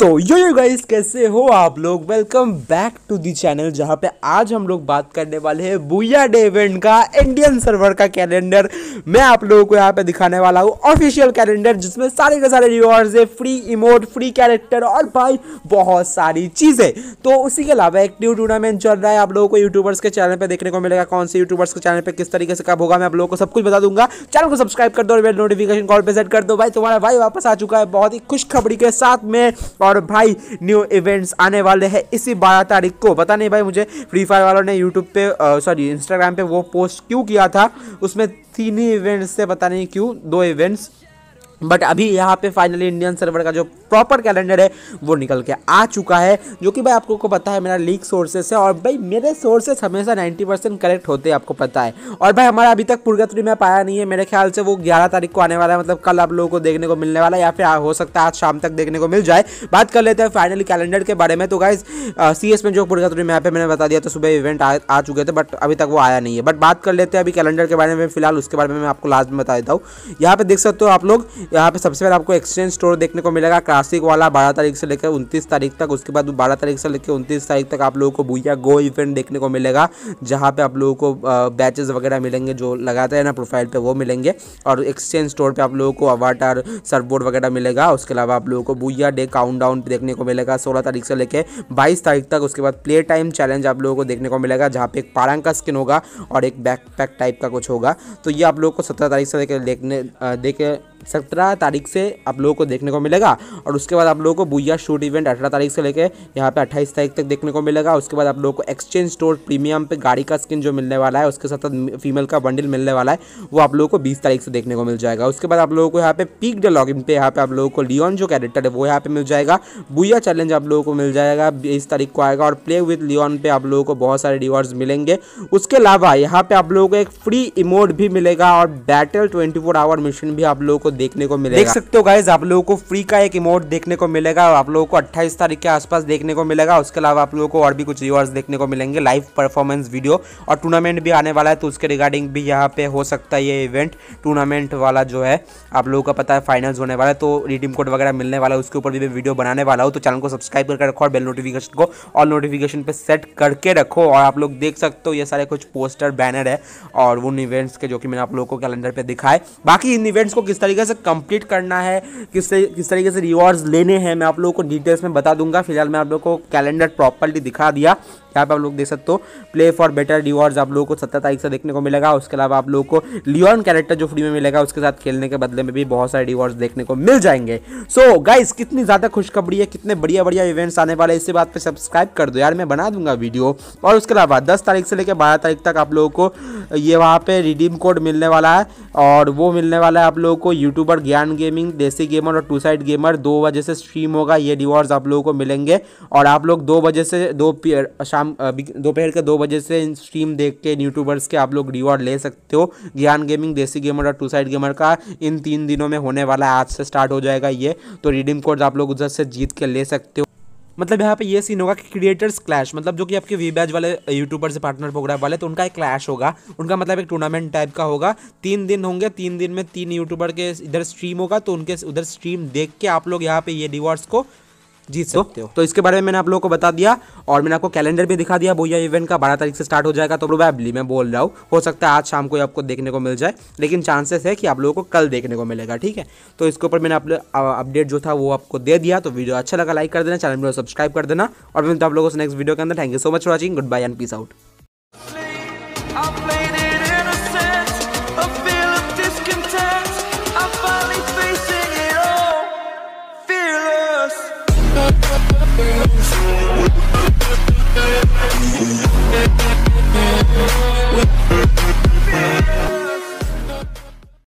तो यो yo guys कैसे हो आप लोग welcome back to the channel जहां पे आज हम लोग बात करने वाले हैं बुया डे इवेंट का इंडियन सर्वर का कैलेंडर मैं आप लोगों को यहां पे दिखाने वाला हूं ऑफिशियल कैलेंडर जिसमें सारे के सारे रिवॉर्ड्स है फ्री इमोट फ्री कैरेक्टर और भाई बहुत सारी चीज़ें तो उसी के अलावा एक न्यू टूर्नामेंट चल रहा है आप लोगों को यूट्यूबर्स के चैनल पर देखने को मिलेगा कौन से यूट्यूबर्स के चैनल पर किस तरीके से कब होगा मैं आप लोगों को सब कुछ बता दूंगा चैनल को सब्सक्राइब कर दो और नोटिफिकेशन कॉल पर सेट कर दो भाई तुम्हारा भाई वापस आ चुका है बहुत ही खुशखबरी के साथ में और भाई न्यू इवेंट्स आने वाले हैं इसी बारह तारीख को पता नहीं भाई मुझे फ्री फायर वालों ने यूट्यूब पे सॉरी इंस्टाग्राम पे वो पोस्ट क्यों किया था उसमें तीन ही इवेंट्स से पता नहीं क्यों दो इवेंट्स बट अभी यहाँ पे फाइनली इंडियन सर्वर का जो प्रॉपर कैलेंडर है वो निकल के आ चुका है जो कि भाई आपको को पता है मेरा लीक सोर्सेस है और भाई मेरे सोर्सेस हमेशा 90 परसेंट करेक्ट होते हैं आपको पता है और भाई हमारा अभी तक पुरगतरी में पाया नहीं है मेरे ख्याल से वो 11 तारीख को आने वाला है मतलब कल आप लोगों को देखने को मिलने वाला है या फिर हो सकता है आज शाम तक देखने को मिल जाए बात कर लेते हैं फाइनली कैलेंडर के बारे में तो गाइज सी में जो पुरगतरी मैप है मैंने बता दिया तो सुबह इवेंट आ, चुके थे बट अभी तक वो आया नहीं है बट बात कर लेते हैं अभी कैलेंडर के बारे में फिलहाल उसके बारे में मैं आपको लास्ट में बता देता हूँ यहाँ पे देख सकते हो आप लोग यहाँ पे सबसे पहले आपको एक्सचेंज स्टोर देखने को मिलेगा क्लासिक वाला बारह तारीख से लेकर उनतीस तारीख तक उसके बाद बारह तारीख से लेकर उनतीस तारीख तक आप लोगों को भूया गो इवेंट देखने को मिलेगा जहाँ पे आप लोगों को बैचेज वगैरह मिलेंगे जो लगाते हैं ना प्रोफाइल पे वो मिलेंगे और एक्सचेंज स्टोर पे आप लोगों को अवाटर सर्फबोर्ड वगैरह मिलेगा उसके अलावा आप लोगों को भूया डे काउंट देखने को मिलेगा सोलह तारीख से लेकर बाईस तारीख तक उसके बाद प्ले टाइम चैलेंज आप लोगों को देखने को मिलेगा जहाँ पे एक पारंग का स्किन होगा और एक बैकपैक टाइप का कुछ होगा तो ये आप लोगों को सत्रह तारीख से लेकर देखने देखे सत्रह तारीख से आप लोगों को देखने को मिलेगा और उसके बाद आप लोगों को बुया शूट इवेंट अठारह तारीख से लेके यहाँ पे अट्ठाईस तारीख तक देखने को मिलेगा उसके बाद आप लोगों को एक्सचेंज स्टोर प्रीमियम पे गाड़ी का स्किन जो मिलने वाला है उसके साथ साथ फीमेल का बंडल मिलने वाला है वो आप लोगों को बीस तारीख से देखने को मिल जाएगा उसके बाद आप लोगों को यहाँ पे पीक डे इन पे यहाँ पे आप लोगों को लियोन जो कैरेक्टर है वो यहाँ पे मिल जाएगा बुया चैलेंज आप लोगों को मिल जाएगा बीस तारीख को आएगा और प्ले विथ लियोन पे आप लोगों को बहुत सारे रिवॉर्ड्स मिलेंगे उसके अलावा यहाँ पे आप लोगों को एक फ्री इमोट भी मिलेगा और बैटल ट्वेंटी आवर मिशन भी आप लोगों को आपको देखने को मिलेगा देख सकते हो गाइज आप लोगों को फ्री का एक इमोट देखने को मिलेगा आप लोगों को अट्ठाईस तारीख के आसपास देखने को मिलेगा उसके अलावा आप लोगों को और भी कुछ रिवॉर्ड्स देखने को मिलेंगे लाइव परफॉर्मेंस वीडियो और टूर्नामेंट भी आने वाला है तो उसके रिगार्डिंग भी यहाँ पे हो सकता है ये इवेंट टूर्नामेंट वाला जो है आप लोगों का पता है फाइनल्स होने वाला है तो रिडीम कोड वगैरह मिलने वाला है उसके ऊपर भी वीडियो बनाने वाला हूँ तो चैनल को सब्सक्राइब करके रखो और बेल नोटिफिकेशन को ऑल नोटिफिकेशन पर सेट करके रखो और आप लोग देख सकते हो ये सारे कुछ पोस्टर बैनर है और उन इवेंट्स के जो कि मैंने आप लोगों को कैलेंडर पर दिखाए बाकी इन इवेंट्स को किस तरीके तरीके से कंप्लीट करना है किस तरी, किस तरीके से रिवॉर्ड्स लेने हैं मैं आप लोगों को डिटेल्स में बता दूंगा फिलहाल मैं आप लोगों को कैलेंडर प्रॉपरली दिखा दिया यहाँ पे आप लोग देख सकते हो प्ले फॉर बेटर रिवॉर्ड्स आप लोगों को सत्रह तारीख से देखने को मिलेगा उसके अलावा आप लोगों को लियोन कैरेक्टर जो फ्री में मिलेगा उसके साथ खेलने के बदले में भी बहुत सारे रिवॉर्ड्स देखने को मिल जाएंगे सो so, गाइस कितनी ज़्यादा खुशखबरी है कितने बढ़िया बढ़िया इवेंट्स आने वाले इसी बात पर सब्सक्राइब कर दो यार मैं बना दूंगा वीडियो और उसके अलावा दस तारीख से लेकर बारह तारीख तक आप लोगों को ये वहाँ पर रिडीम कोड मिलने वाला है और वो मिलने वाला है आप लोगों को यूट्यूबर ज्ञान गेमिंग देसी गेमर और टू साइड गेमर दो बजे से स्ट्रीम होगा ये रिवॉर्ड्स आप लोगों को मिलेंगे और आप लोग दो बजे से दो शाम दोपहर के दो बजे से स्ट्रीम देख के यूट्यूबर्स के आप लोग रिवॉर्ड ले सकते हो ज्ञान गेमिंग देसी गेमर और टू साइड गेमर का इन तीन दिनों में होने वाला है आज से स्टार्ट हो जाएगा ये तो रिडीम कोड आप लोग उधर से जीत के ले सकते हो मतलब यहाँ पे ये सीन होगा कि क्रिएटर्स क्लैश मतलब जो कि आपके वी बैच वाले यूट्यूबर्स से पार्टनर प्रोग्राम वाले तो उनका एक क्लैश होगा उनका मतलब एक टूर्नामेंट टाइप का होगा तीन दिन होंगे तीन दिन में तीन यूट्यूबर के इधर स्ट्रीम होगा तो उनके उधर स्ट्रीम देख के आप लोग यहाँ पे ये रिवॉर्ड्स को जीत तो सकते हो तो इसके बारे में मैंने आप लोगों को बता दिया और मैंने आपको कैलेंडर भी दिखा दिया भैया इवेंट का बारह तारीख से स्टार्ट हो जाएगा तो प्रोबेबली मैं बोल रहा हूँ हो सकता है आज शाम को आपको देखने को मिल जाए लेकिन चांसेस है कि आप लोगों को कल देखने को मिलेगा ठीक है तो इसके ऊपर मैंने आप अपडेट जो था वो आपको दे दिया तो वीडियो अच्छा लगा लाइक कर देना चैनल को सब्सक्राइब कर देना और मिलता आप लोगों से नेक्स्ट वीडियो के अंदर thank you so much watching goodbye and peace out